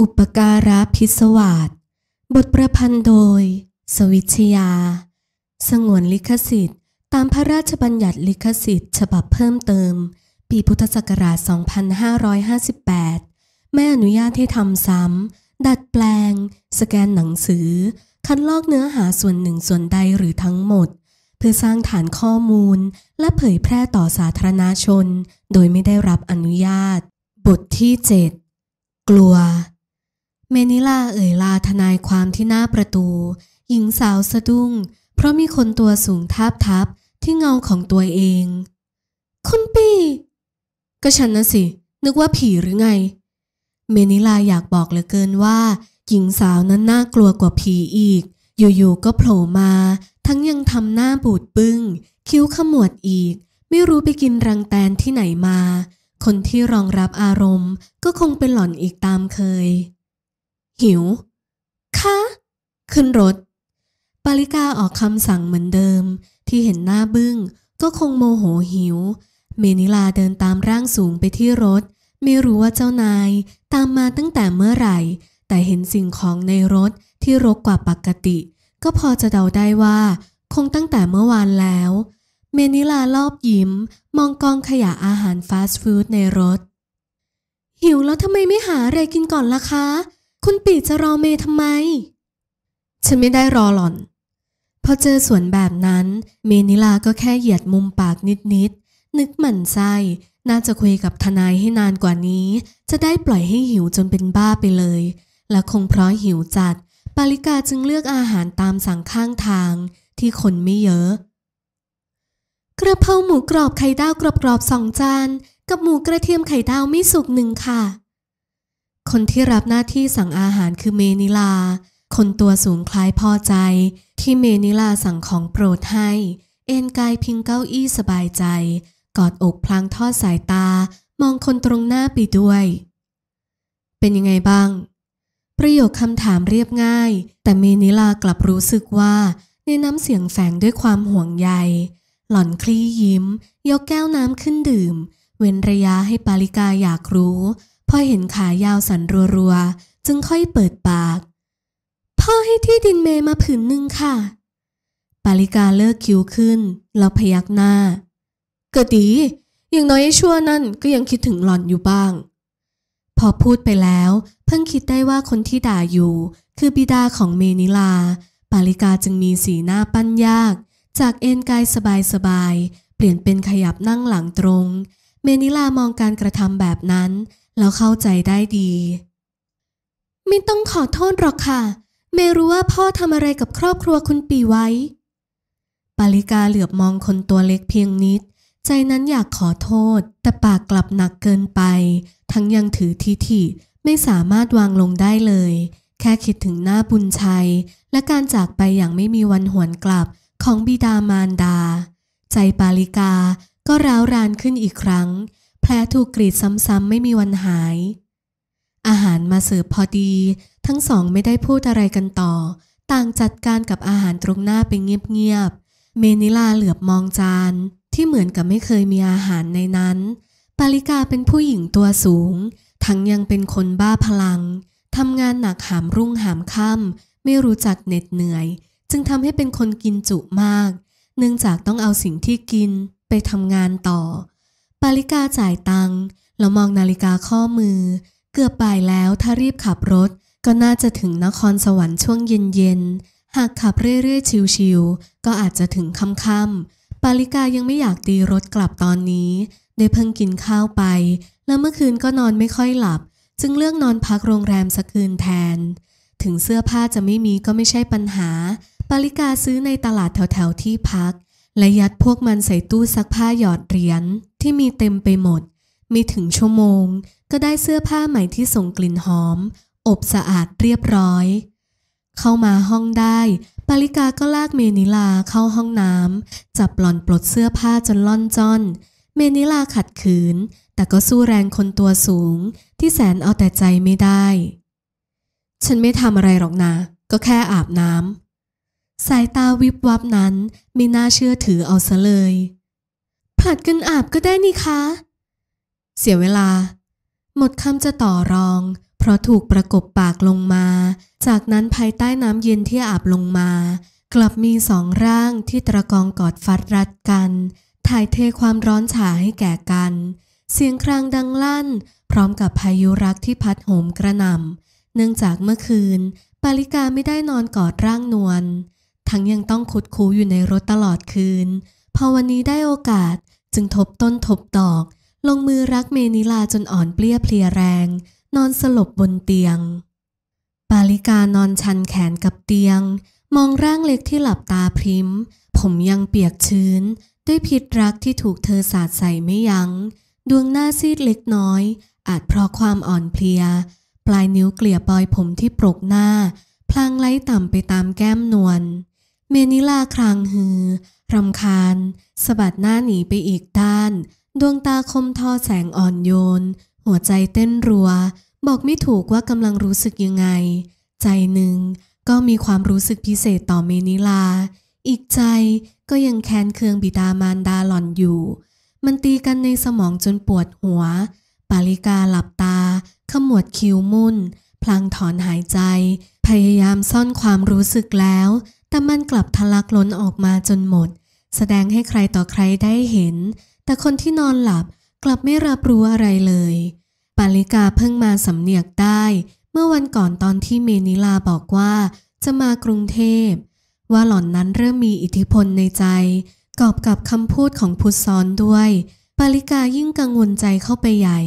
อุปการะพิสวาสบทประพันธ์โดย สวิชยา สงวนลิขสิทธิ์ ตามพระราชบัญญัติลิขสิทธิ์ฉบับเพิ่มเติม ปีพุทธศักราช 2558ไม่อนุญาตให้ทำซ้ำ ดัดแปลง สแกนหนังสือ คัดลอกเนื้อหาส่วนหนึ่งส่วนใดหรือทั้งหมด เพื่อสร้างฐานข้อมูลและเผยแพร่ต่อสาธารณชน โดยไม่ได้รับอนุญาต บทที่ 7 กลัวเมนิลาเอ่ยลาทนายความที่หน้าประตู หญิงสาวสะดุ้ง เพราะมีคนตัวสูงทับทับที่เงาของตัวเอง คุณปีก็ฉันนะสิ นึกว่าผีหรือไง เมนิลาอยากบอกเหลือเกินว่า หญิงสาวนั้นน่ากลัวกว่าผีอีกอยู่ๆก็โผล่มา ทั้งยังทำหน้าบูดปึ้ง คิ้วขมวดอีก ไม่รู้ไปกินรังแตนที่ไหนมา คนที่รองรับอารมณ์ ก็คงเป็นหล่อนอีกตามเคยหิว คะ ขึ้นรถ ปาริกาออกคำสั่งเหมือนเดิม ที่เห็นหน้าบึง้งก็คงโมโหหิว เมนิลาเดินตามร่างสูงไปที่รถ ไม่รู้ว่าเจ้านาย ตามมาตั้งแต่เมื่อไหร่ แต่เห็นสิ่งของในรถที่รกกว่าปกติ ก็พอจะเดาได้ว่า คงตั้งแต่เมื่อวานแล้ว เมนิลาลอบยิ้ม มองกองขยะอาหารฟาสต์ฟู้ดในรถ หิวแล้วทำไมไม่หาอะไรกินก่อนล่ะคะคุณปีจะรอเมย์ทำไม ฉันไม่ได้รอหล่อนพอเจอสวนแบบนั้น เมนิลาก็แค่เหยียดมุมปากนิดๆนึกหมั่นไส้ น่าจะคุยกับทนายให้นานกว่านี้ จะได้ปล่อยให้หิวจนเป็นบ้าไปเลย และคงเพราะหิวจัด ปาลิกาจึงเลือกอาหารตามสั่งข้างทาง ที่คนไม่เยอะ กระเพราหมูกรอบไข่ดาว กรอบๆสองจาน กับหมูกระเทียมไข่ดาวไม่สุกหนึ่งค่ะคนที่รับหน้าที่สั่งอาหารคือเมนิลาคนตัวสูงคล้ายพอใจ ที่เมนิลาสั่งของโปรดให้ เอนกายพิงเก้าอี้สบายใจ กอดอกพลางทอดสายตา มองคนตรงหน้าไปด้วย เป็นยังไงบ้าง ประโยคคำถามเรียบง่าย แต่เมนิลากลับรู้สึกว่าในน้ำเสียงแฝงด้วยความห่วงใยหล่อนคลี่ยิ้ม ยกแก้วน้ำขึ้นดื่ม เว้นระยะให้ปาลิกาอยากรู้พอเห็นขายาวสันรัวๆ จึงค่อยเปิดปาก พ่อให้ที่ดินเมมาผืนหนึ่งค่ะ ปาลิกาเลิกคิ้วขึ้น แล้วพยักหน้าก็ดี อย่างน้อยชั่วนั่น ก็ยังคิดถึงหล่อนอยู่บ้าง พอพูดไปแล้ว เพิ่งคิดได้ว่าคนที่ด่าอยู่ คือบิดาของเมนิลาปาลิกาจึงมีสีหน้าปั้นยาก จากเอนกายสบายๆ เปลี่ยนเป็นขยับนั่งหลังตรง เมนิลามองการกระทำแบบนั้นแล้วเข้าใจได้ดี ไม่ต้องขอโทษหรอกค่ะ เมรู้ว่าพ่อทำอะไรกับครอบครัวคุณปีไว้ ปาลิกาเหลือบมองคนตัวเล็กเพียงนิด ใจนั้นอยากขอโทษ แต่ปากกลับหนักเกินไป ทั้งยังถือทิฐิไม่สามารถวางลงได้เลย แค่คิดถึงหน้าบุญชัย และการจากไปอย่างไม่มีวันหวนกลับของบิดามารดา ใจปาลิกาก็ร้าวรานขึ้นอีกครั้งแผลถูกกรีดซ้ำๆไม่มีวันหาย อาหารมาเสิร์ฟพอดี ทั้งสองไม่ได้พูดอะไรกันต่อ ต่างจัดการกับอาหารตรงหน้าไปเงียบๆ เมนิลาเหลือบมองจานที่เหมือนกับไม่เคยมีอาหารในนั้น ปาลิกาเป็นผู้หญิงตัวสูง ทั้งยังเป็นคนบ้าพลัง ทำงานหนักหามรุ่งหามค่ำไม่รู้จักเหน็ดเหนื่อย จึงทำให้เป็นคนกินจุมาก เนื่องจากต้องเอาสิ่งที่กิน ไปทำงานต่อปาลิกาจ่ายตังค์แล้วมองนาฬิกาข้อมือ เกือบบ่ายแล้วถ้ารีบขับรถ ก็น่าจะถึงนครสวรรค์ช่วงเย็นๆหากขับเรื่อยๆชิวๆก็อาจจะถึงค่ำๆปาลิกายังไม่อยากตีรถกลับตอนนี้ได้เพิ่งกินข้าวไป แล้วเมื่อคืนก็นอนไม่ค่อยหลับ จึงเลือกนอนพักโรงแรมสักคืนแทน ถึงเสื้อผ้าจะไม่มีก็ไม่ใช่ปัญหาปาลิกาซื้อในตลาดแถวๆที่พักและยัดพวกมันใส่ตู้ซักผ้าหยอดเหรียญที่มีเต็มไปหมด มีถึงชั่วโมง ก็ได้เสื้อผ้าใหม่ที่ส่งกลิ่นหอม อบสะอาดเรียบร้อย เข้ามาห้องได้ ปาริกาก็ลากเมนิลาเข้าห้องน้ำจับหล่อนปลดเสื้อผ้าจนล่อนจ้อน เมนิลาขัดขืน แต่ก็สู้แรงคนตัวสูง ที่แสนเอาแต่ใจไม่ได้ ฉันไม่ทำอะไรหรอกนะ ก็แค่อาบน้ำสายตาวิบวับนั้นไม่น่าเชื่อถือเอาซะเลยผลัดกันอาบก็ได้นี่คะ เสียเวลา หมดคำจะต่อรอง เพราะถูกประกบปากลงมา จากนั้นภายใต้น้ำเย็นที่อาบลงมา กลับมีสองร่างที่ตะกองกอดฟัดรัดกัน ถ่ายเทความร้อนฉาให้แก่กัน เสียงครางดังลั่น พร้อมกับพายุรักที่พัดโหมกระหน่ำเนื่องจากเมื่อคืนปาลิกาไม่ได้นอนกอดร่างนวลทั้งยังต้องคุดคูอยู่ในรถตลอดคืน พอวันนี้ได้โอกาสจึงทบต้นทบดอก ลงมือรักเมนิลาจนอ่อนเปลี้ยเพลียแรง นอนสลบบนเตียง ปาลิกานอนชันแขนกับเตียง มองร่างเล็กที่หลับตาพริมผมยังเปียกชื้น ด้วยพิษรักที่ถูกเธอสาดใส่ไม่ยัง้งดวงหน้าซีดเล็กน้อย อาจเพราะความอ่อนเพลีย ปลายนิ้วเกลี่ยปลอยผมที่ปรกหน้า พลางไล่ต่ำไปตามแก้มนวลเมนิลาครางหือ รำคาญสะบัดหน้าหนีไปอีกด้าน ดวงตาคมทอแสงอ่อนโยนหัวใจเต้นรัว บอกไม่ถูกว่ากำลังรู้สึกยังไง ใจหนึ่งก็มีความรู้สึกพิเศษต่อเมนิลาอีกใจก็ยังแค้นเคืองบิดามารดาหล่อนอยู่ มันตีกันในสมองจนปวดหัว ปาลิกาหลับตาขมวดคิ้วมุ่น พลางถอนหายใจ พยายามซ่อนความรู้สึกแล้วแต่มัน กลับทะลักล้นออกมาจนหมด แสดงให้ใครต่อใครได้เห็น แต่คนที่นอนหลับกลับไม่รับรู้อะไรเลย ปาลิกาเพิ่งมาสำเนียกได้ เมื่อวันก่อนตอนที่เมนิลาบอกว่า จะมากรุงเทพ ว่าหล่อนนั้นเริ่มมีอิทธิพลในใจ กอบกับคำพูดของพุทซอนด้วยปาลิกายิ่งกังวลใจเข้าไปใหญ่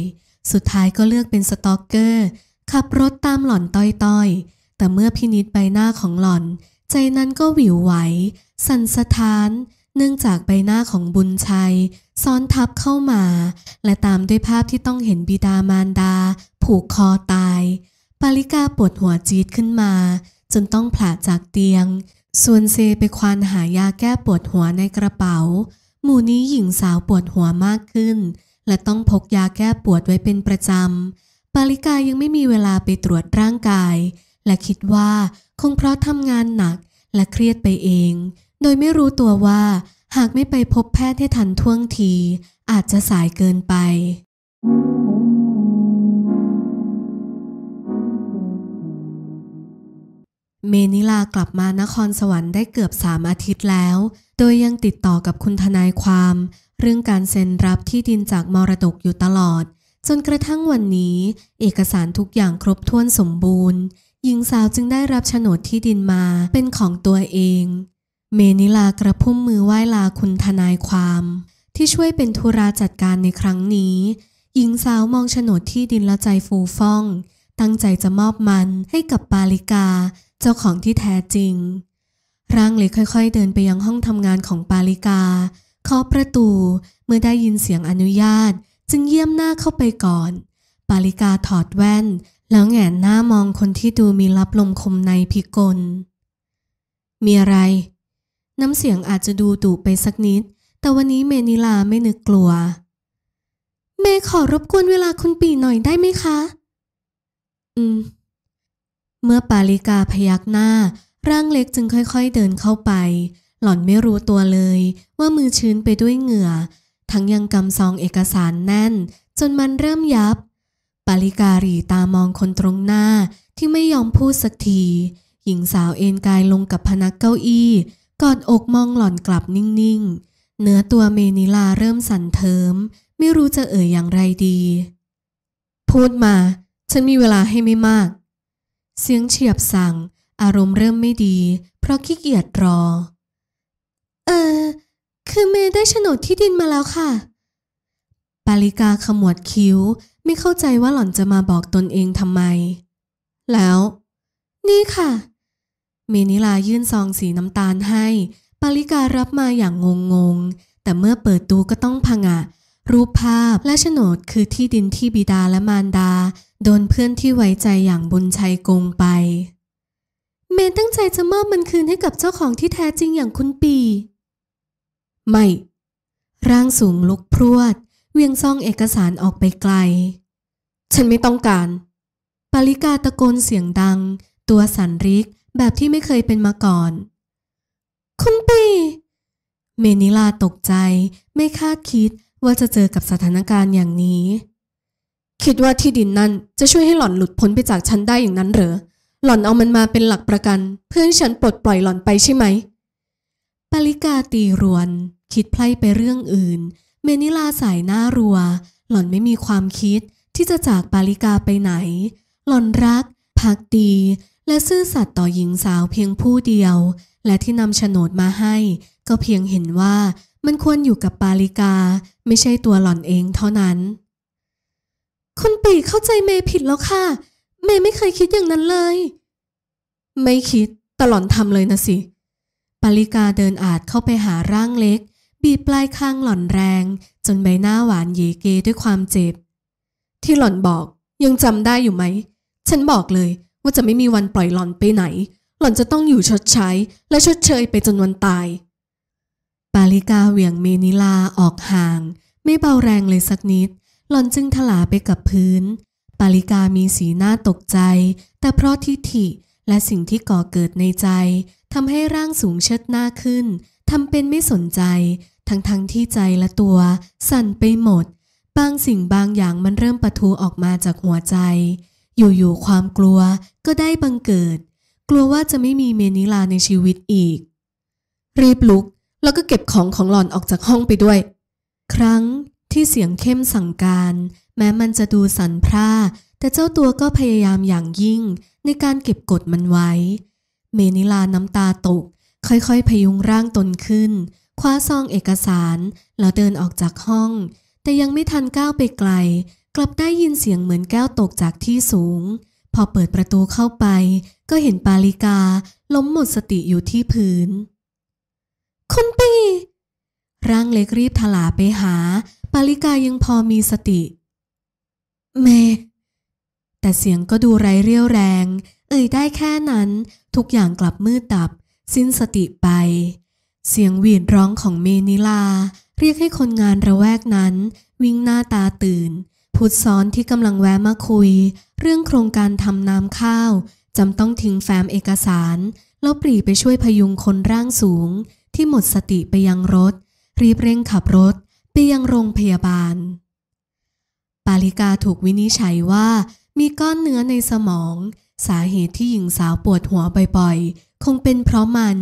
สุดท้ายก็เลือกเป็นสตอกเกอร์ ขับรถตามหล่อนต้อยๆ แต่เมื่อพินิษไปหน้าของหล่อนใจนั้นก็หวิวไหว สั่นสะท้าน เนื่องจากใบหน้าของบุญชัย ซ้อนทับเข้ามา และตามด้วยภาพที่ต้องเห็นบิดามารดา ผูกคอตายปาลิกาปวดหัวจี๊ดขึ้นมา จนต้องผลาจากเตียง ส่วนเซไปควานหายาแก้ปวดหัวในกระเป๋า หมู่นี้หญิงสาวปวดหัวมากขึ้น และต้องพกยาแก้ปวดไว้เป็นประจำ ปาลิกายังไม่มีเวลาไปตรวจร่างกาย และคิดว่าคงเพราะทำงานหนักและเครียดไปเอง โดยไม่รู้ตัวว่า หากไม่ไปพบแพทย์ให้ทันท่วงที อาจจะสายเกินไป เมนิลากลับมานครสวรรค์ได้เกือบสามอาทิตย์แล้ว โดยยังติดต่อกับคุณทนายความ เรื่องการเซ็นรับที่ดินจากมรดกอยู่ตลอด จนกระทั่งวันนี้ เอกสารทุกอย่างครบถ้วนสมบูรณ์หญิงสาวจึงได้รับโฉนดที่ดินมาเป็นของตัวเอง เมนิลากระพุ่มมือไหว้ลาคุณทนายความ ที่ช่วยเป็นธุราจัดการในครั้งนี้ หญิงสาวมองโฉนดที่ดินแล้วใจฟูฟ่อง ตั้งใจจะมอบมันให้กับปาลิกาเจ้าของที่แท้จริง ร่างเล็กค่อยๆเดินไปยังห้องทำงานของปาลิกาเคาะประตูเมื่อได้ยินเสียงอนุญาตจึงเยี่ยมหน้าเข้าไปก่อน ปาลิกาถอดแว่นแล้วแงนหน้ามองคนที่ดูมีรับลมคมในพิกล มีอะไร น้ำเสียงอาจจะดูดุไปสักนิด แต่วันนี้เมนิลาไม่นึกกลัว เมขอรบกวนเวลาคุณปีหน่อยได้ไหมคะ อืม เมื่อปาลิกาพยักหน้าร่างเล็กจึงค่อยๆเดินเข้าไป หล่อนไม่รู้ตัวเลยว่ามือชื้นไปด้วยเหงื่อ ทั้งยังกำซองเอกสารแน่น จนมันเริ่มยับปาลิการีตามองคนตรงหน้าที่ไม่ยอมพูดสักที หญิงสาวเอ็นกายลงกับพนักเก้าอี้กอดอกมองหล่อนกลับนิ่งๆ เนื้อตัวเมนิลาเริ่มสั่นเทิม ไม่รู้จะเอ่ยอย่างไรดี พูดมา ฉันมีเวลาให้ไม่มาก เสียงเฉียบสั่ง อารมณ์เริ่มไม่ดี เพราะขี้เกียจรอ เออ คือเมย์ได้โฉนดที่ดินมาแล้วค่ะปาลิกาขมวดคิ้วไม่เข้าใจว่าหล่อนจะมาบอกตนเองทำไม แล้ว นี่ค่ะ เมนิลายื่นซองสีน้ำตาลให้ ปาลิการับมาอย่างงงงแต่เมื่อเปิดดูก็ต้องพังอะรูปภาพและโฉนดคือที่ดินที่บิดาและมารดาโดนเพื่อนที่ไว้ใจอย่างบุญชัยโกงไป เมนตั้งใจจะมอบมันคืนให้กับเจ้าของที่แท้จริงอย่างคุณปีไม่ ร่างสูงลุกพรวดเวียงซ่องเอกสารออกไปไกล ฉันไม่ต้องการ ปาริกาตะโกนเสียงดัง ตัวสันริกแบบที่ไม่เคยเป็นมาก่อน คุณปีเมนิลาตกใจไม่คาดคิดว่าจะเจอกับสถานการณ์อย่างนี้ คิดว่าที่ดินนั่นจะช่วยให้หล่อนหลุดพ้นไปจากฉันได้อย่างนั้นเหรอ หล่อนเอามันมาเป็นหลักประกัน เพื่อให้ฉันปลดปล่อยหล่อนไปใช่ไหม ปาริกาตีรวนคิดไพล่ไปเรื่องอื่นเมนิลาสายหน้ารัว หล่อนไม่มีความคิดที่จะจากปาลิกาไปไหน หล่อนรักพักดีและซื่อสัตย์ต่อหญิงสาวเพียงผู้เดียว และที่นำโฉนดมาให้ก็เพียงเห็นว่ามันควรอยู่กับปาลิกา ไม่ใช่ตัวหล่อนเองเท่านั้นคุณปีเข้าใจเมย์ผิดแล้วค่ะเมย์ไม่เคยคิดอย่างนั้นเลย ไม่คิดตลอนทำเลยนะสิ ปาลิกาเดินอาจเข้าไปหาร่างเล็กบีบปลายคางหล่อนแรง จนใบหน้าหวานเยเกด้วยความเจ็บ ที่หล่อนบอก ยังจำได้อยู่ไหมฉันบอกเลย ว่าจะไม่มีวันปล่อยหล่อนไปไหน หล่อนจะต้องอยู่ชดใช้ และชดเชย ไปจนวันตาย ปาลิกาเหวี่ยงเมนิลาออกห่าง ไม่เบาแรงเลยสักนิด หล่อนจึงถลาไปกับพื้น ปาลิกามีสีหน้าตกใจ แต่เพราะทิฐิและสิ่งที่ก่อเกิดในใจทำให้ร่างสูงเชิดหน้าขึ้นทำเป็นไม่สนใจทั้งๆทที่ใจและตัว สั่นไปหมด บางสิ่งบางอย่างมันเริ่มปะทุออกมาจากหัวใจ อยู่ๆความกลัวก็ได้บังเกิด กลัวว่าจะไม่มีเมนิลาในชีวิตอีก รีบลุก แล้วก็เก็บของของหล่อนออกจากห้องไปด้วย ครั้งที่เสียงเข้มสั่งการ แม้มันจะดูสันพร่าแต่เจ้าตัวก็พยายามอย่างยิ่ง ในการเก็บกดมันไว้ เมนิลาน้ำตาตกค่อยๆพยุงร่างตนขึ้นคว้าซองเอกสารแล้วเดินออกจากห้อง แต่ยังไม่ทันก้าวไปไกล กลับได้ยินเสียงเหมือนแก้วตกจากที่สูง พอเปิดประตูเข้าไป ก็เห็นปาลิกาล้มหมดสติอยู่ที่พื้น คุณปีร่างเล็กรีบถลาไปหา ปาลิกายังพอมีสติเมแต่เสียงก็ดูไร้เรี่ยวแรง เอ่ยได้แค่นั้น ทุกอย่างกลับมืดตับ สิ้นสติไปเสียงหวีดร้องของเมนิลาเรียกให้คนงานระแวกนั้น วิ่งหน้าตาตื่นพุดซ้อนที่กำลังแวะมาคุย เรื่องโครงการทำน้ำข้าว จำต้องทิ้งแฟ้มเอกสาร แล้วปรีไปช่วยพยุงคนร่างสูง ที่หมดสติไปยังรถ รีบเร่งขับรถ ไปยังโรงพยาบาล ปาลิกาถูกวินิจฉัยว่า มีก้อนเนื้อในสมอง สาเหตุที่หญิงสาวปวดหัวบ่อยๆคงเป็นเพราะมัน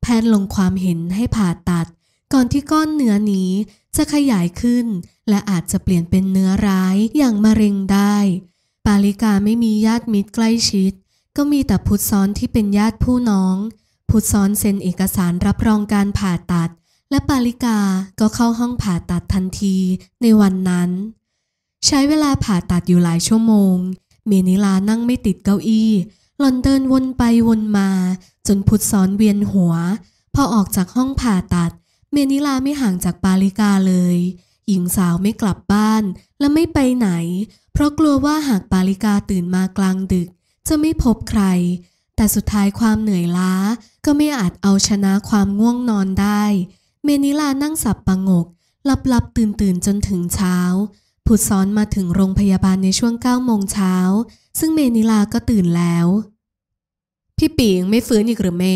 แพทย์ลงความเห็นให้ผ่าตัด ก่อนที่ก้อนเนื้อนี้จะขยายขึ้น และอาจจะเปลี่ยนเป็นเนื้อร้ายอย่างมะเร็งได้ ปาลิกาไม่มีญาติมิตรใกล้ชิด ก็มีแต่พุทธซ้อนที่เป็นญาติผู้น้อง พุทธซ้อนเซ็นเอกสารรับรองการผ่าตัด และปาลิกาก็เข้าห้องผ่าตัดทันทีในวันนั้น ใช้เวลาผ่าตัดอยู่หลายชั่วโมง เมนิลานั่งไม่ติดเก้าอี้หลอนเดินวนไปวนมาจนพุทธซ้อนเวียนหัว พอออกจากห้องผ่าตัด เมนิลาไม่ห่างจากปาลิกาเลย หญิงสาวไม่กลับบ้าน และไม่ไปไหน เพราะกลัวว่าหากปาลิกาตื่นมากลางดึก จะไม่พบใคร แต่สุดท้ายความเหนื่อยล้าก็ไม่อาจเอาชนะความง่วงนอนได้ เมนิลานั่งสับประงก หลับหลับตื่นตื่นจนถึงเช้าผุดซ้อนมาถึงโรงพยาบาลในช่วง9โมงเช้าซึ่งเมนิลาก็ตื่นแล้วพี่ปียังไม่ฟื้นอีกหรือเม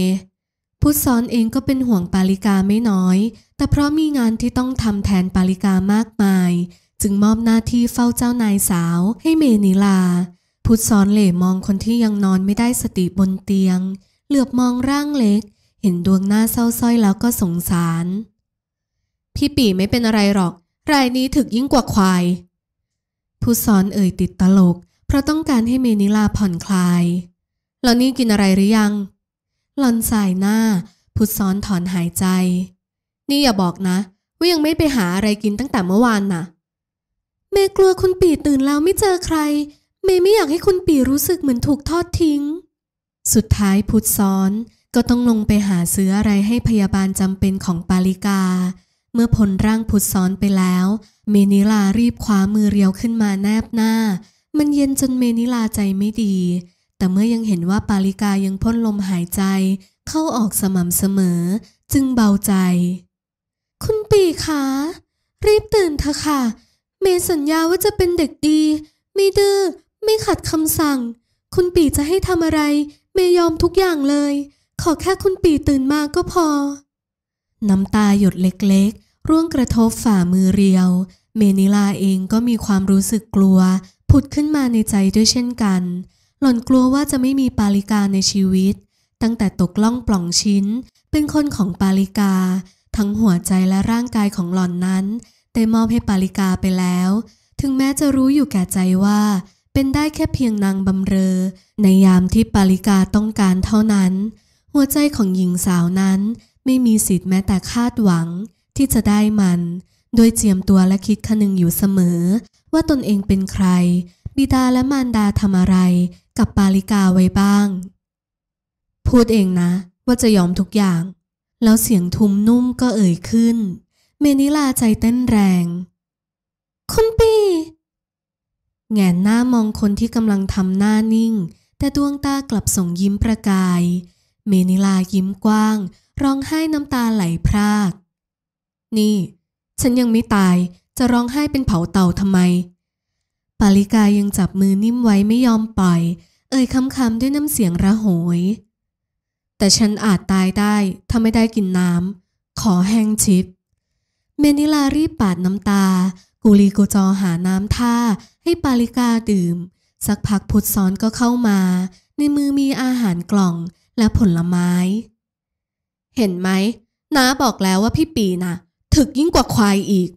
พุทธซอนเองก็เป็นห่วงปาลิกาไม่น้อย แต่เพราะมีงานที่ต้องทำแทนปาลิกามากมาย จึงมอบหน้าที่เฝ้าเจ้านายสาว ให้เมนิลาพุทธซอนเหล่มองคนที่ยังนอนไม่ได้สติบนเตียงเหลือบมองร่างเล็ก เห็นดวงหน้าเศร้าส้อยแล้วก็สงสาร พี่ปีไม่เป็นอะไรหรอก รายนี้ถึกยิ่งกว่าควาย พุทธซอนเอ่ยติดตลก เพราะต้องการให้เมนิลาผ่อนคลายหล่อนนี่กินอะไรหรือยัง หล่อนสายหน้าพุดซ้อนถอนหายใจ นี่อย่าบอกนะ ว่ายังไม่ไปหาอะไรกินตั้งแต่เมื่อวานนะ่ะ เมย์กลัวคุณปีตื่นแล้วไม่เจอใคร เมย์ไม่อยากให้คุณปีรู้สึกเหมือนถูกทอดทิ้ง สุดท้ายพุดซ้อนก็ต้องลงไปหาซื้ออะไรให้พยาบาลจำเป็นของปาลิกา เมื่อผลร่างพุดซ้อนไปแล้ว เมนิลารีบคว้ามือเรียวขึ้นมาแนบหน้า มันเย็นจนเมนิลาใจไม่ดีแต่เมื่อยังเห็นว่าปาลิกายังพ่นลมหายใจ เข้าออกสม่ำเสมอ จึงเบาใจ คุณปีคะรีบตื่นเถอะค่ะ เมสัญญาว่าจะเป็นเด็กดี ไม่ดือ้อไม่ขัดคำสั่ง คุณปีจะให้ทำอะไร เมยอมทุกอย่างเลย ขอแค่คุณปีตื่นมาก็พอ น้ำตาหยดเล็กๆ ร่วงกระทบฝ่ามือเรียว เมนิลาเองก็มีความรู้สึกกลัวผุดขึ้นมาในใจด้วยเช่นกันหล่อนกลัวว่าจะไม่มีปาลิกาในชีวิต ตั้งแต่ตกล่องปล่องชิ้น เป็นคนของปาลิกา ทั้งหัวใจและร่างกายของหล่อนนั้นได้มอบให้ปาลิกาไปแล้ว ถึงแม้จะรู้อยู่แก่ใจว่า เป็นได้แค่เพียงนางบำเรอ ในยามที่ปาลิกาต้องการเท่านั้น หัวใจของหญิงสาวนั้น ไม่มีสิทธิ์แม้แต่คาดหวัง ที่จะได้มัน โดยเจียมตัวและคิดคนึงอยู่เสมอ ว่าตนเองเป็นใครบิดาและมารดาทำอะไรกับปาลิกาไว้บ้าง พูดเองนะ ว่าจะยอมทุกอย่าง แล้วเสียงทุ้มนุ่มก็เอ่ยขึ้น เมนิลาใจเต้นแรง คุณปี แงนหน้ามองคนที่กำลังทำหน้านิ่ง แต่ดวงตากลับส่งยิ้มประกาย เมนิลายิ้มกว้าง ร้องไห้น้ำตาไหลพราก นี่ ฉันยังไม่ตายจะร้องไห้เป็นเผาเต่าทำไมปาลิกายังจับมือนิ่มไว้ไม่ยอมปล่อย เอ่ยคำคำด้วยน้ำเสียงระโหย แต่ฉันอาจตายได้ถ้าไม่ได้กินน้ำ ขอแห้งชิปเมนิลารีบปาดน้ำตา กุลีกุจอหาน้ำท่า ให้ปาลิกาดื่ม สักพักพุทซ้อนก็เข้ามา ในมือมีอาหารกล่องและผลไม้ เห็นไหมน้าบอกแล้วว่าพี่ปีนะ่ะ ถึกยิ่งกว่าควายอีก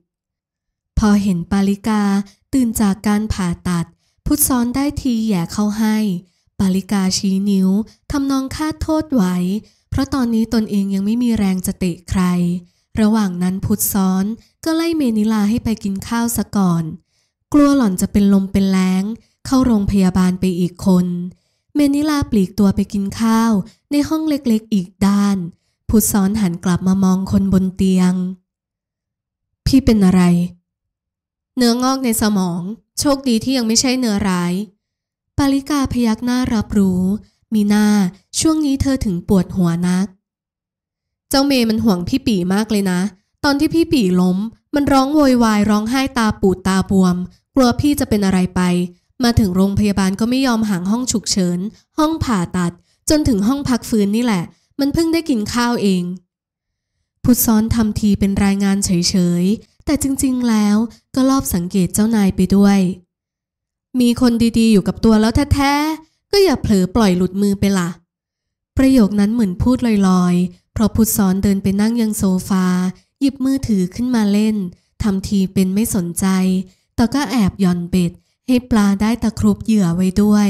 พอเห็นปาลิกาตื่นจากการผ่าตัด พุทธซ้อนได้ทีแย่เข้าให้ ปาลิกาชี้นิ้วทำนองคาดโทษไว้เพราะตอนนี้ตนเองยังไม่มีแรงจะเตะใคร ระหว่างนั้นพุทธซ้อนก็ไล่เมนิลาให้ไปกินข้าวซะก่อน กลัวหล่อนจะเป็นลมเป็นแรงเข้าโรงพยาบาลไปอีกคน เมนิลาปลีกตัวไปกินข้าวในห้องเล็กๆ อีกด้าน พุทธซ้อนหันกลับมามองคนบนเตียง พี่เป็นอะไรเนื้องอกในสมอง โชคดีที่ยังไม่ใช่เนื้อร้าย ปาลิกาพยักหน้ารับรู้ มีหน้า ช่วงนี้เธอถึงปวดหัวนัก เจ้าเมย์มันห่วงพี่ปีมากเลยนะ ตอนที่พี่ปีล้ม มันร้องโวยวายร้องไห้ตาปูดตาบวม กลัวพี่จะเป็นอะไรไป มาถึงโรงพยาบาลก็ไม่ยอมห่างห้องฉุกเฉิน ห้องผ่าตัด จนถึงห้องพักฟื้นนี่แหละ มันเพิ่งได้กินข้าวเองพุดซ้อนทำทีเป็นรายงานเฉยแต่จริง ๆ แล้วก็รอบสังเกตเจ้านายไปด้วย มีคนดีๆ อยู่กับตัวแล้วแท้ๆ ก็อย่าเผลอปล่อยหลุดมือไปละ่ะ ประโยคนั้นเหมือนพูดลอยๆ เพราะพุทธสอนเดินไปนั่งยังโซฟา หยิบมือถือขึ้นมาเล่น ทำทีเป็นไม่สนใจ แต่ก็แอบย่อนเบ็ดให้ปลาได้ตะครุบเหยื่อไว้ด้วย